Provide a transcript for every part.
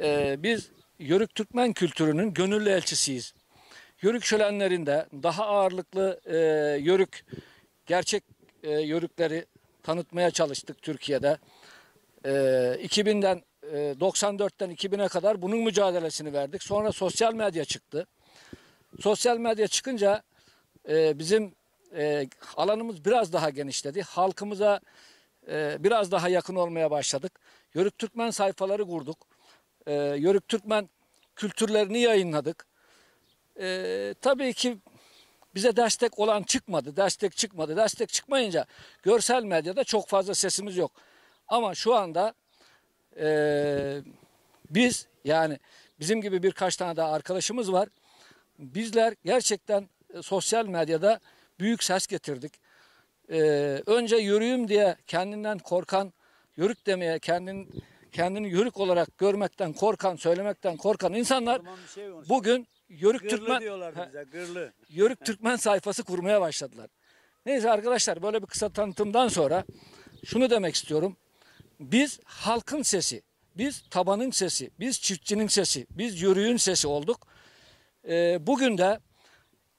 e, biz Yörük Türkmen kültürünün gönüllü elçisiyiz. Yörük şölenlerinde daha ağırlıklı e, Yörük, gerçek e, Yörükleri tanıtmaya çalıştık Türkiye'de. E, 2000'den e, 94'ten 2000'e kadar bunun mücadelesini verdik. Sonra sosyal medya çıktı. Sosyal medya çıkınca e, bizim e, alanımız biraz daha genişledi. Halkımıza e, biraz daha yakın olmaya başladık. Yörük Türkmen sayfaları kurduk e, Yörük Türkmen kültürlerini yayınladık. E, tabii ki bize destek olan çıkmadı, destek çıkmadı. Destek çıkmayınca görsel medyada çok fazla sesimiz yok. Ama şu anda e, biz yani bizim gibi birkaç tane daha arkadaşımız var. Bizler gerçekten e, sosyal medyada büyük ses getirdik. E, önce yürüyüm diye kendinden korkan, yörük demeye kendin kendini yörük olarak görmekten korkan, söylemekten korkan insanlar şey bugün Yörük gırlı Türkmen bize, Yörük Türkmen sayfası kurmaya başladılar. Neyse arkadaşlar böyle bir kısa tanıtımdan sonra şunu demek istiyorum. Biz halkın sesi, biz tabanın sesi, biz çiftçinin sesi, biz yürüyün sesi olduk. E, bugün de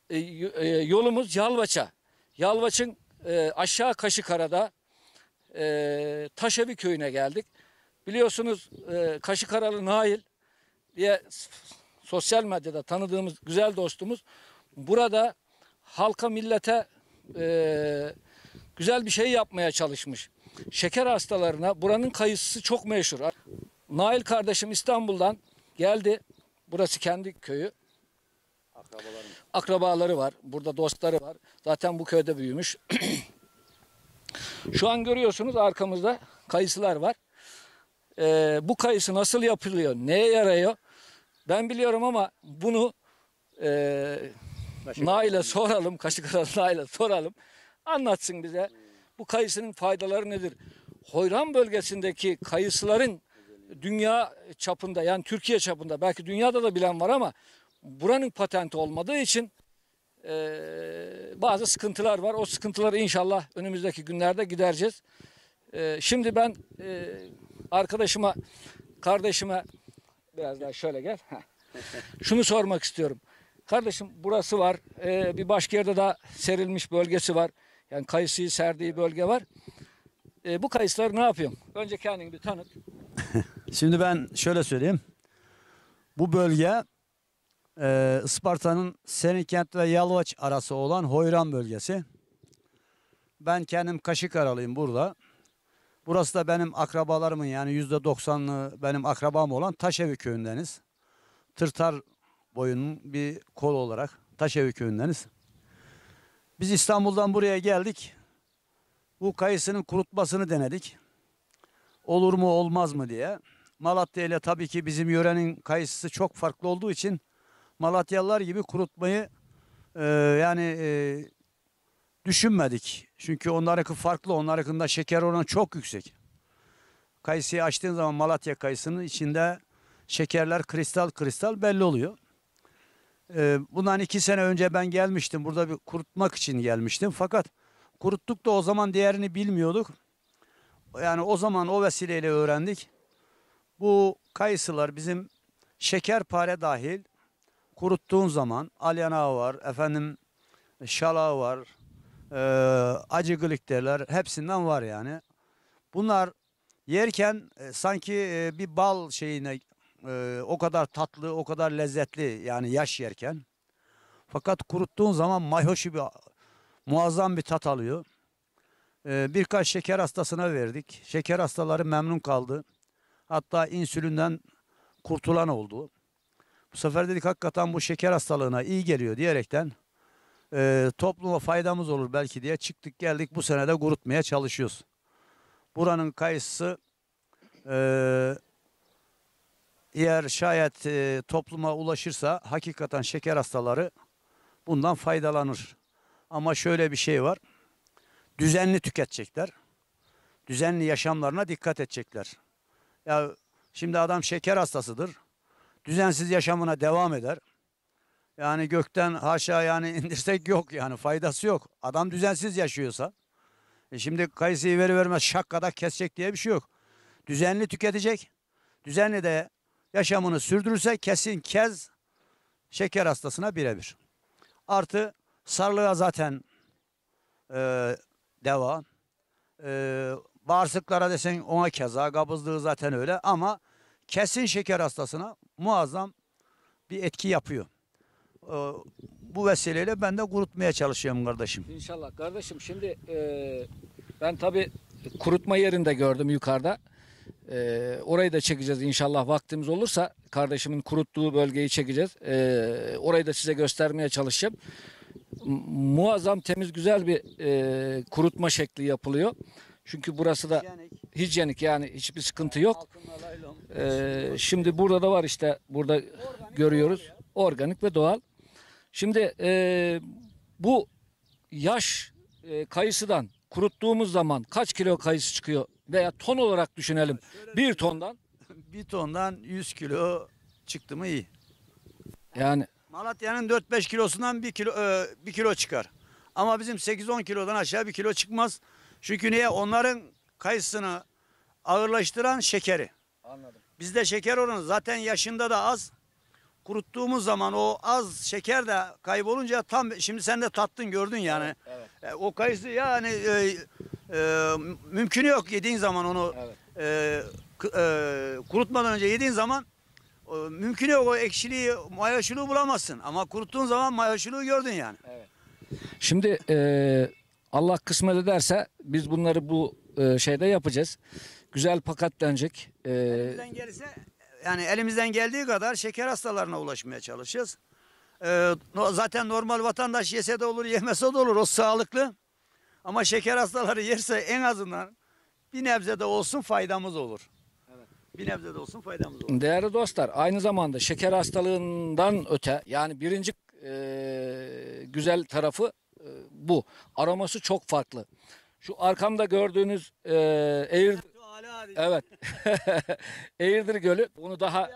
e, e, yolumuz Yalvaç'a. Yalvaç'ın e, aşağı Kaşıkara'da e, Taşevi köyüne geldik. Biliyorsunuz e, Kaşıkaralı Nail diye sosyal medyada tanıdığımız güzel dostumuz burada halka millete e, güzel bir şey yapmaya çalışmış. Şeker hastalarına buranın kayısısı çok meşhur. Nail kardeşim İstanbul'dan geldi. Burası kendi köyü. Akrabaları, Akrabaları var. Burada dostları var. Zaten bu köyde büyümüş. Şu an görüyorsunuz arkamızda kayısılar var e, bu kayısı nasıl yapılıyor, neye yarıyor ben biliyorum ama bunu e, Nail'e soralım, Kaşıkaralı Nail'e soralım. Anlatsın bize bu kayısının faydaları nedir? Hoyran bölgesindeki kayısıların dünya çapında yani Türkiye çapında belki dünyada da bilen var ama buranın patenti olmadığı için e, bazı sıkıntılar var. O sıkıntıları inşallah önümüzdeki günlerde gidereceğiz. E, şimdi ben e, arkadaşıma, kardeşime biraz daha şöyle gel. Şunu sormak istiyorum. Kardeşim burası var. Ee, bir başka yerde daha serilmiş bölgesi var. Yani kayısıyı serdiği bölge var. Ee, bu kayısıları ne yapıyorsun? Önce kendini bir tanıt. Şimdi ben şöyle söyleyeyim. Bu bölge e, Isparta'nın Serinkent ve Yalvaç arası olan Hoyran bölgesi. Ben kendim kaşık Kaşıkaralıyım burada. Burası da benim akrabalarımın yani yüzde doksanlı benim akrabam olan Taşevi köyündeniz. Tırtar boyunun bir kol olarak Taşevi köyündeniz. Biz İstanbul'dan buraya geldik. Bu kayısının kurutmasını denedik. Olur mu olmaz mı diye. Malatya ile tabii ki bizim yörenin kayısısı çok farklı olduğu için Malatyalılar gibi kurutmayı e, yani e, düşünmedik. Çünkü onlar yakın farklı. Onlar yakında şeker oranı çok yüksek. Kayısıyı açtığın zaman Malatya kayısının içinde şekerler kristal kristal belli oluyor. Ee, bundan iki sene önce ben gelmiştim. Burada bir kurutmak için gelmiştim. Fakat kuruttuk da o zaman değerini bilmiyorduk. Yani o zaman o vesileyle öğrendik. Bu kayısılar bizim şekerpare dahil kuruttuğun zaman alyanağı var, efendim şalağı var, e, acı gılık derler. Hepsinden var yani. Bunlar yerken e, sanki e, bir bal şeyine e, o kadar tatlı, o kadar lezzetli yani yaş yerken. Fakat kuruttuğun zaman mayhoşu bir muazzam bir tat alıyor. E, birkaç şeker hastasına verdik. Şeker hastaları memnun kaldı. Hatta insülünden kurtulan oldu. Bu sefer dedik hakikaten bu şeker hastalığına iyi geliyor diyerekten e, topluma faydamız olur belki diye çıktık geldik bu sene de kurutmaya çalışıyoruz. Buranın kayısı e, eğer şayet e, topluma ulaşırsa hakikaten şeker hastaları bundan faydalanır. Ama şöyle bir şey var. Düzenli tüketecekler. Düzenli yaşamlarına dikkat edecekler. Ya şimdi adam şeker hastasıdır. Düzensiz yaşamına devam eder yani gökten haşa yani indirsek yok yani faydası yok. Adam düzensiz yaşıyorsa. E şimdi kayısıyı veri vermez şakkada kesecek diye bir şey yok. Düzenli tüketecek. Düzenli de yaşamını sürdürürse kesin kez şeker hastasına birebir. Artı sarlığa zaten e, deva. E, bağırsıklara desen ona keza kabızlığı zaten öyle ama kesin şeker hastasına muazzam bir etki yapıyor. E, bu vesileyle ben de kurutmaya çalışıyorum kardeşim. İnşallah kardeşim şimdi e, ben tabii kurutma yerinde gördüm yukarıda. E, orayı da çekeceğiz inşallah vaktimiz olursa kardeşimin kuruttuğu bölgeyi çekeceğiz. orayı da size göstermeye çalışacağım. Muazzam temiz güzel bir kurutma şekli yapılıyor. Çünkü burası da hijyenik, yani hiçbir sıkıntı yok. Ee, şimdi burada da var işte burada görüyoruz. Organik ve doğal. Şimdi e, bu yaş e, kayısıdan kuruttuğumuz zaman kaç kilo kayısı çıkıyor veya ton olarak düşünelim. Bir tondan bir tondan 100 kilo çıktı mı iyi. Yani Malatya'nın 4-5 kilosundan 1 kilo e, kilo çıkar. Ama bizim 8-10 kilodan aşağı bir kilo çıkmaz. Çünkü niye? Onların kayısını ağırlaştıran şekeri. anladım. Bizde şeker oranı zaten yaşında da az kuruttuğumuz zaman o az şeker de kaybolunca tam şimdi sen de tattın gördün yani. Evet. evet. E, o kayısı yani e, e, mümkün yok yediğin zaman onu evet. e, e, kurutmadan önce yediğin zaman e, mümkün yok o ekşiliği mayaşılığı bulamazsın ama kuruttuğun zaman mayaşılığı gördün yani. Evet. Şimdi e, Allah kısmet ederse biz bunları bu e, şeyde yapacağız. Güzel paketlenecek. Ee, Elimden gelirse yani elimizden geldiği kadar şeker hastalarına ulaşmaya çalışacağız. Ee, zaten normal vatandaş yese de olur yemese de olur o sağlıklı. Ama şeker hastaları yerse en azından bir nebze de olsun faydamız olur. Bir nebze de olsun faydamız olur. Değerli dostlar aynı zamanda şeker hastalığından öte yani birinci e, güzel tarafı e, bu. Aroması çok farklı. Şu arkamda gördüğünüz e, Eğirdir Ala diyeceğim. Evet. Eğirdir Gölü. Bunu daha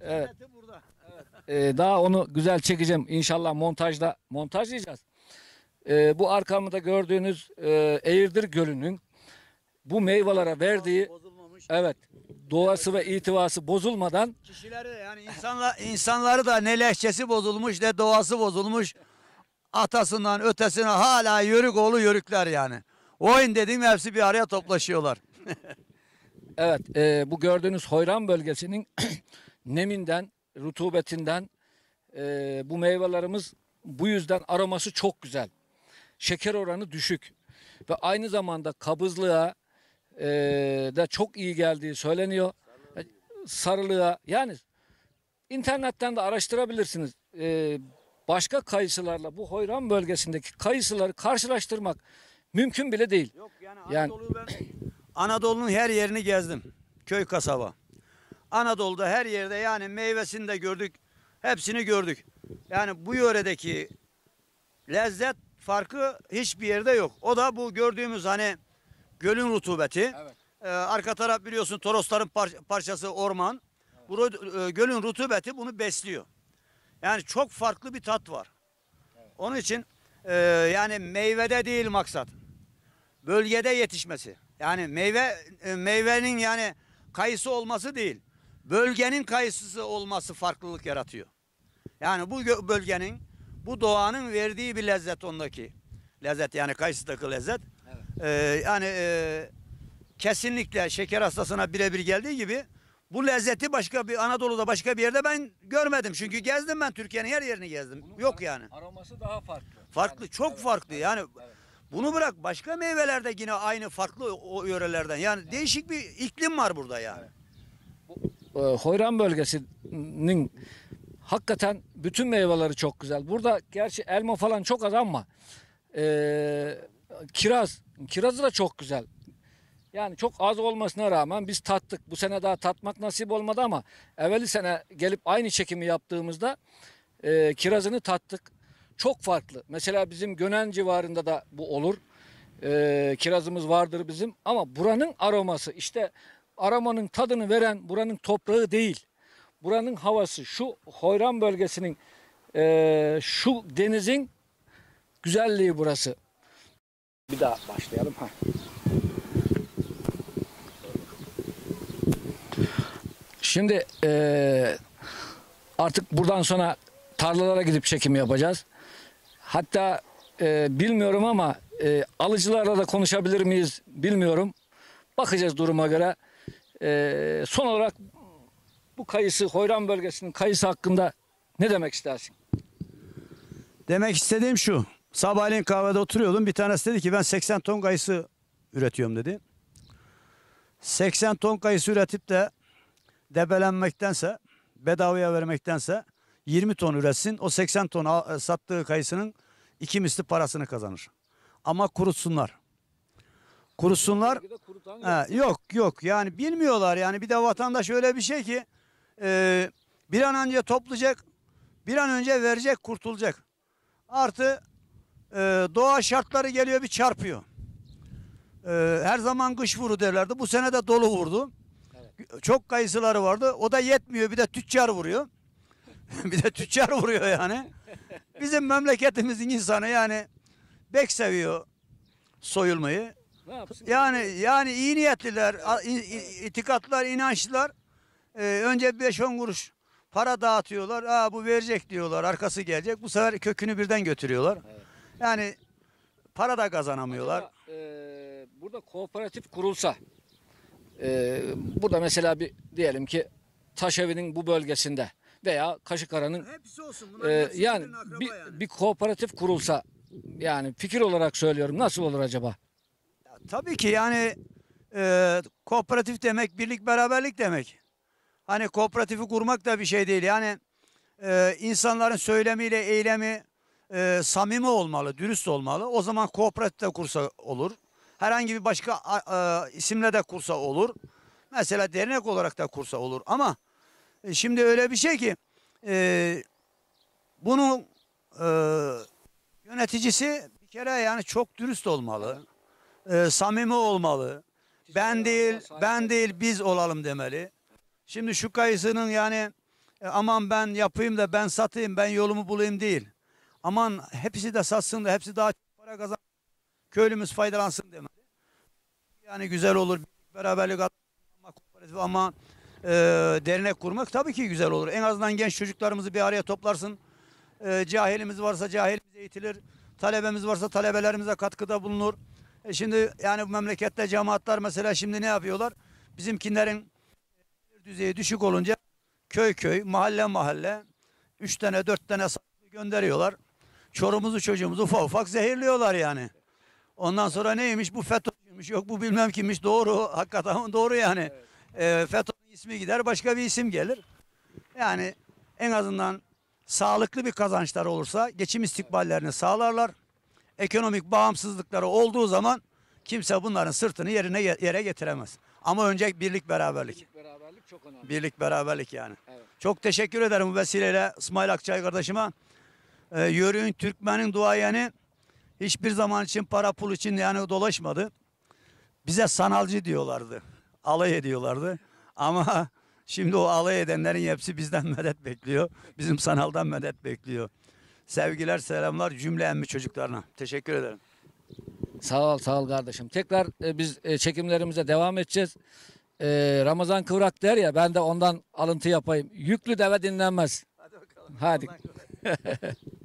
Evet. burada. Evet. Ee, daha onu güzel çekeceğim inşallah montajda montajlayacağız. E, ee, bu arkamda gördüğünüz e, Eğirdir Gölü'nün bu meyvelere verdiği evet doğası ve itivası bozulmadan Kişileri de yani insanla, insanları da ne lehçesi bozulmuş ne doğası bozulmuş. Atasından ötesine hala yörük oğlu yörükler yani. Oyun dediğim hepsi bir araya toplaşıyorlar evet, e, bu gördüğünüz Hoyran bölgesinin neminden, rutubetinden e, bu meyvelerimiz bu yüzden aroması çok güzel. Şeker oranı düşük ve aynı zamanda kabızlığa e, da çok iyi geldiği söyleniyor. Sarılığa yani internetten de araştırabilirsiniz. E, başka kayısılarla bu Hoyran bölgesindeki kayısıları karşılaştırmak mümkün bile değil. Yok yani, yani... Anadolu'yu ben Anadolu'nun her yerini gezdim. Köy kasaba. Anadolu'da her yerde yani meyvesini de gördük. Hepsini gördük. Yani bu yöredeki lezzet farkı hiçbir yerde yok. O da bu gördüğümüz hani gölün rutubeti. Evet. Ee, arka taraf biliyorsun Torosların par parçası orman. Evet. Burada, e, gölün rutubeti bunu besliyor. Yani çok farklı bir tat var. Evet. Onun için e, yani meyvede değil maksat. Bölgede yetişmesi. Yani meyve e, meyvenin yani kayısı olması değil. Bölgenin kayısısı olması farklılık yaratıyor. Yani bu bölgenin, bu doğanın verdiği bir lezzet ondaki. Lezzet yani kayısıdaki lezzet. Evet. Ee, yani e, kesinlikle şeker hastasına birebir geldiği gibi bu lezzeti başka bir Anadolu'da başka bir yerde ben görmedim. Çünkü gezdim ben Türkiye'nin her yerini gezdim. Bunun Yok yani. Aroması daha farklı. Farklı, yani, çok evet, farklı. Evet, yani evet. Bunu bırak başka meyvelerde yine aynı farklı o yörelerden. Yani değişik bir iklim var burada yani. E, Hoyran bölgesinin hakikaten bütün meyveleri çok güzel. Burada gerçi elma falan çok az ama e, kiraz, kirazı da çok güzel. Yani çok az olmasına rağmen biz tattık. Bu sene daha tatmak nasip olmadı ama evveli sene gelip aynı çekimi yaptığımızda e, kirazını tattık çok farklı. Mesela bizim Gönen civarında da bu olur. Ee, kirazımız vardır bizim ama buranın aroması işte aromanın tadını veren buranın toprağı değil. Buranın havası şu Hoyran bölgesinin e, şu denizin güzelliği burası. Bir daha başlayalım. Ha. Şimdi e, artık buradan sonra tarlalara gidip çekim yapacağız. Hatta e, bilmiyorum ama e, alıcılarla da konuşabilir miyiz bilmiyorum. Bakacağız duruma göre. E, son olarak bu kayısı, Hoyran bölgesinin kayısı hakkında ne demek istersin? Demek istediğim şu. Sabahleyin kahvede oturuyordum. Bir tanesi dedi ki ben 80 ton kayısı üretiyorum dedi. 80 ton kayısı üretip de debelenmektense, bedavaya vermektense 20 ton üretsin. O 80 ton e, sattığı kayısının iki misli parasını kazanır. Ama kurutsunlar. Kurutsunlar. He, yok yok yani bilmiyorlar yani bir de vatandaş öyle bir şey ki e, bir an önce toplayacak bir an önce verecek kurtulacak. Artı e, doğa şartları geliyor bir çarpıyor. E, her zaman kış vuru derlerdi. Bu sene de dolu vurdu. Evet. Çok kayısıları vardı. O da yetmiyor bir de tüccar vuruyor. bir de tüccar vuruyor yani. Bizim memleketimizin insanı yani bek seviyor soyulmayı. Yani yani iyi niyetliler, itikatlar, inançlar e, önce 5-10 kuruş para dağıtıyorlar. Aa bu verecek diyorlar, arkası gelecek. Bu sefer kökünü birden götürüyorlar. Evet. Yani para da kazanamıyorlar. Acaba, e, burada kooperatif kurulsa e, burada mesela bir diyelim ki Taşevi'nin bu bölgesinde veya Kaşıkara'nın e, yani bir, yani. bir kooperatif kurulsa yani fikir olarak söylüyorum nasıl olur acaba? Ya, tabii ki yani e, kooperatif demek birlik beraberlik demek. Hani kooperatifi kurmak da bir şey değil. Yani e, insanların söylemiyle eylemi e, samimi olmalı, dürüst olmalı. O zaman kooperatif de kursa olur. Herhangi bir başka e, isimle de kursa olur. Mesela dernek olarak da kursa olur. Ama e, şimdi öyle bir şey ki e, bunun e, yöneticisi bir kere yani çok dürüst olmalı. E, samimi olmalı. Ben değil, ben değil biz olalım demeli. Şimdi şu kayısının yani e, aman ben yapayım da ben satayım, ben yolumu bulayım değil. Aman hepsi de satsın da hepsi daha çok para kazan. Köylümüz faydalansın demeli. Yani güzel olur. Beraberlik ama kooperatif ama e, dernek kurmak tabii ki güzel olur. En azından genç çocuklarımızı bir araya toplarsın. E, cahilimiz varsa cahilimiz eğitilir. Talebemiz varsa talebelerimize katkıda bulunur. E şimdi yani bu memlekette cemaatler mesela şimdi ne yapıyorlar? Bizimkilerin düzeyi düşük olunca köy köy, mahalle mahalle üç tane dört tane gönderiyorlar. Çorumuzu çocuğumuzu ufak ufak zehirliyorlar yani. Ondan sonra neymiş bu FETÖ'ymüş yok bu bilmem kimmiş doğru hakikaten doğru yani. Evet. E, FETÖ ismi gider başka bir isim gelir. Yani en azından sağlıklı bir kazançlar olursa geçim istikballerini sağlarlar. Ekonomik bağımsızlıkları olduğu zaman kimse bunların sırtını yerine yere getiremez. Ama önce birlik beraberlik. Birlik beraberlik çok önemli. Birlik beraberlik yani. Evet. Çok teşekkür ederim bu vesileyle İsmail Akçay kardeşime. Ee, Yörüğün Türkmen'in duayeni hiçbir zaman için para pul için yani dolaşmadı. Bize sanalcı diyorlardı. Alay ediyorlardı. Ama şimdi o alay edenlerin hepsi bizden medet bekliyor. Bizim sanaldan medet bekliyor. Sevgiler, selamlar cümle emmi çocuklarına. Teşekkür ederim. Sağ ol, sağ ol kardeşim. Tekrar e, biz e, çekimlerimize devam edeceğiz. E, Ramazan Kıvrak der ya ben de ondan alıntı yapayım. Yüklü deve dinlenmez. Hadi bakalım. Hadi.